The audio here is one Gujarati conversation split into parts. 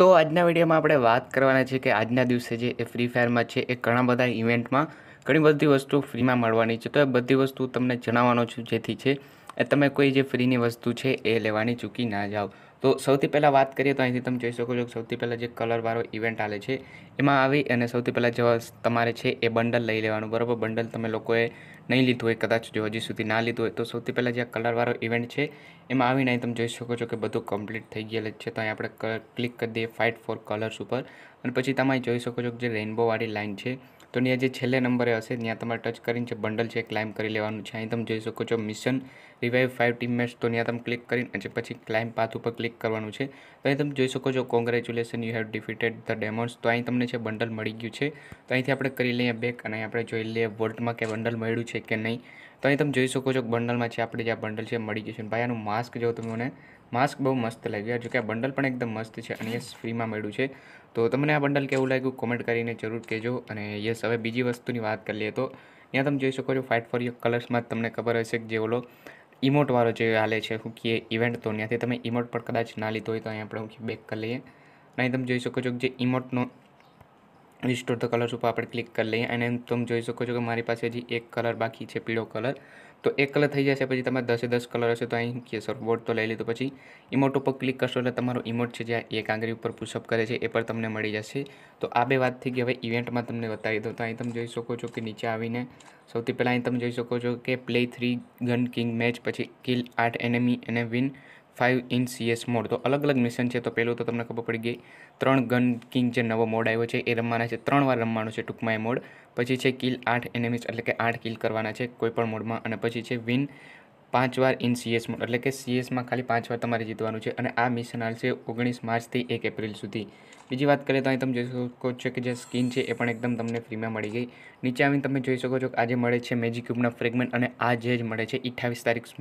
તો આજના વિડીયોમાં આપણે વાત કરવાના છે કે આજના દિવસે જે એ ફ્રી ફાયરમાં છે એ ઘણા બધા ઇવેન્ટમાં ઘણી બધી વસ્તુ ફ્રીમાં મળવાની છે તો એ બધી વસ્તુ તમને જણાવવાનો છું જેથી છે એ તમે કોઈ જે ફ્રીની વસ્તુ છે એ લેવાની ચૂકી ના જાઓ તો સૌથી પહેલાં વાત કરીએ તો અહીંથી તમે જોઈ શકો છો સૌથી પહેલાં જે કલરવાળો ઇવેન્ટ આવે છે એમાં આવી અને સૌથી પહેલાં જે તમારે છે એ બંડલ લઈ લેવાનું બરાબર બંડલ તમે લોકોએ નહીં લીધું હોય કદાચ જો હજી સુધી ના લીધું હોય તો સૌથી પહેલાં જે કલરવાળો ઇવેન્ટ છે એમાં આવીને અહીં તમે જોઈ શકો છો કે બધું કમ્પ્લીટ થઈ ગયેલું છે તો અહીં આપણે ક્લિક કરી દઈએ ફાઇટ ફોર કલર્સ ઉપર અને પછી તમે જોઈ શકો છો કે જે રેઇનબોવાળી લાઇન છે તો ત્યાં જે છેલ્લે નંબરે હશે ત્યાં તમારે ટચ કરીને જે બંડલ છે ક્લાઇમ કરી લેવાનું છે અહીં તમે જોઈ શકો છો mission revive five team match તો ત્યાં તમે ક્લિક કરીને જે પછી ક્લાઇમ પાથ ઉપર ક્લિક કરવાનું છે તો અહીં તમે જોઈ શકો છો congratulation you have defeated the demons તો અહીં તમને છે બંડલ મળી ગયું છે તો અહીંથી આપણે કરી લઈએ બેક અને આપણે જોઈ લઈએ વોલ્ટમાં કે બંડલ મળ્યું છે કે નહીં તો અહીં તમે જોઈ શકો છો બંડલમાં છે આપણે જે આ બંડલ છે મળી જશે ભાઈ આનું માસ્ક જો તમે મને માસ્ક બહુ મસ્ત લાગ્યું જોકે આ બંડલ પણ એકદમ મસ્ત છે અને યસ ફ્રીમાં મળ્યું છે તો તમને આ બંડલ કેવું લાગ્યું કોમેન્ટ કરીને જરૂર કહેજો અને યસ હવે બીજી વસ્તુની વાત કરી લઈએ તો ત્યાં તમે જોઈ શકો છો ફાઇટ ફોર યોર કલર્સમાં તમને ખબર હશે કે જે ઓલો ઇમોટવાળો જે હાલે છે શું કહીએ ઇવેન્ટ તો ત્યાંથી તમે ઇમોટ પણ કદાચ ના લીધો હોય તો અહીં આપણે શું બેક કરી લઈએ અહીં તમે જોઈ શકો છો કે જે ઇમોટનો રિસ્ટોર ધ કલર્સ ઉપર આપણે ક્લિક કરી લઈએ અને તમે જોઈ શકો છો કે મારી પાસે હજી એક કલર બાકી છે પીળો કલર તો એક કલર થઈ જશે પછી તમારે દસે દસ કલર હશે તો અહીં કે સર વોટ તો લઈ લીધો પછી ઇમોટ ઉપર ક્લિક કરશો એટલે તમારો ઇમોટ છે જે એક આંગળી ઉપર પુશઅપ કરે છે એ પણ તમને મળી જશે તો આ બે વાત થઈ ગઈ હવે ઇવેન્ટમાં તમને બતાવી દઉં તો અહીં તમે જોઈ શકો છો કે નીચે આવીને સૌથી પહેલાં અહીં તમે જોઈ શકો છો કે play three gun king match પછી કિલ આઠ એનેમી અને win five in CS mode તો અલગ અલગ મિશન છે તો પહેલું તો તમને ખબર પડી ગઈ ત્રણ ગન કિંગ જે નવો મોડ આવ્યો છે એ રમવાના છે ત્રણ વાર રમવાનો છે ટૂંકમાં એ મોડ પછી છે કિલ આઠ એનિમીસ એટલે કે આઠ કિલ કરવાના છે કોઈપણ મોડમાં અને પછી છે વિન પાંચ વાર ઇન સીએસ મોડ એટલે કે સીએસમાં ખાલી પાંચ વાર તમારે જીતવાનું છે અને આ મિશન હાલશે ઓગણીસ માર્ચથી એક એપ્રિલ સુધી બીજી વાત કરીએ તો અહીં તમે જોઈ શકો છો કે જે સ્કીન છે એ પણ એકદમ તમને ફ્રીમાં મળી ગઈ નીચે આવીને તમે જોઈ શકો છો કે આજે મળે છે મેજિક્યુબના ફ્રેગમેન્ટ અને આજે જ મળે છે અઠ્ઠાવીસ તારીખ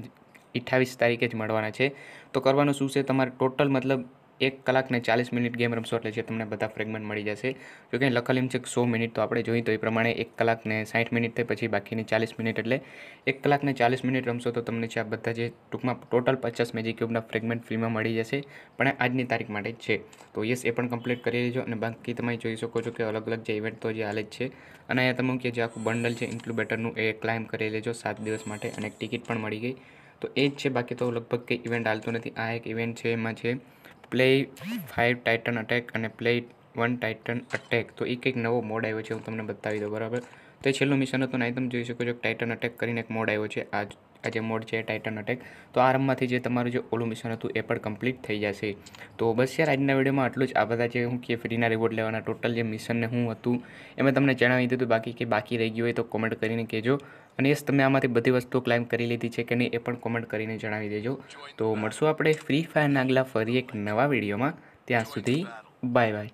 અઠ્ઠાવીસ તારીખે જ મળવાના છે તો કરવાનું શું છે તમારે ટોટલ મતલબ એક કલાકને ચાલીસ મિનિટ ગેમ રમશો એટલે છે તમને બધા ફ્રેગમેન્ટ મળી જશે જો કે લખેલું છે સો મિનિટ તો આપણે જોઈએ તો એ પ્રમાણે એક કલાકને સાઠ મિનિટ થઈ પછી બાકીની ચાલીસ મિનિટ એટલે એક કલાકને ચાલીસ મિનિટ રમશો તો તમને છે આ બધા જે ટૂંકમાં ટોટલ પચાસ મેજી ક્યુબના ફ્રેગમેન્ટ ફ્રીમાં મળી જશે પણ આજની તારીખ માટે જ છે તો યસ એ પણ કમ્પ્લીટ કરી લેજો અને બાકી તમે જોઈ શકો છો કે અલગ અલગ જે ઇવેન્ટ તો જે હાલે જ છે અને અહીંયા તમે કે જે આખું બંડલ છે ઇન્ક્લુબેટરનું એ ક્લાઇમ કરી લેજો સાત દિવસ માટે અને એક ટિકિટ પણ મળી ગઈ તો એ જ છે બાકી તો લગભગ કંઈ ઇવેન્ટ હાલતો નથી આ એક ઇવેન્ટ છે એમાં છે પ્લે ફાઇવ ટાઇટન અટેક અને પ્લે વન ટાઇટન અટેક તો એ કંઈક નવો મોડ આવ્યો છે હું તમને બતાવી દઉં બરાબર તો એ છેલ્લું મિશન હતું નહીં તમે જોઈ શકો છો ટાઇટન અટેક કરીને એક મોડ આવ્યો છે આ આ જે મોડ છે ટાઇટન અટેક તો આ રમમાંથી જે તમારું જે ઓલું મિશન હતું એ પણ કમ્પ્લીટ થઈ જશે તો બસ યાર આજના વિડીયોમાં આટલું જ આ બધા જે હું કે ફ્રીના રિવોર્ડ લેવાના ટોટલ જે મિશનને હું હતું એ મેં તમને જણાવી દીધું બાકી કે બાકી રહી ગયું હોય તો કોમેન્ટ કરીને કહેજો અને યસ તમે આમાંથી બધી વસ્તુઓ ક્લાઇમ કરી લીધી છે કે નહીં એ પણ કોમેન્ટ કરીને જણાવી દેજો તો મળશું આપણે ફ્રી ફાયરના આગલા ફરી એક નવા વિડીયોમાં ત્યાં સુધી બાય બાય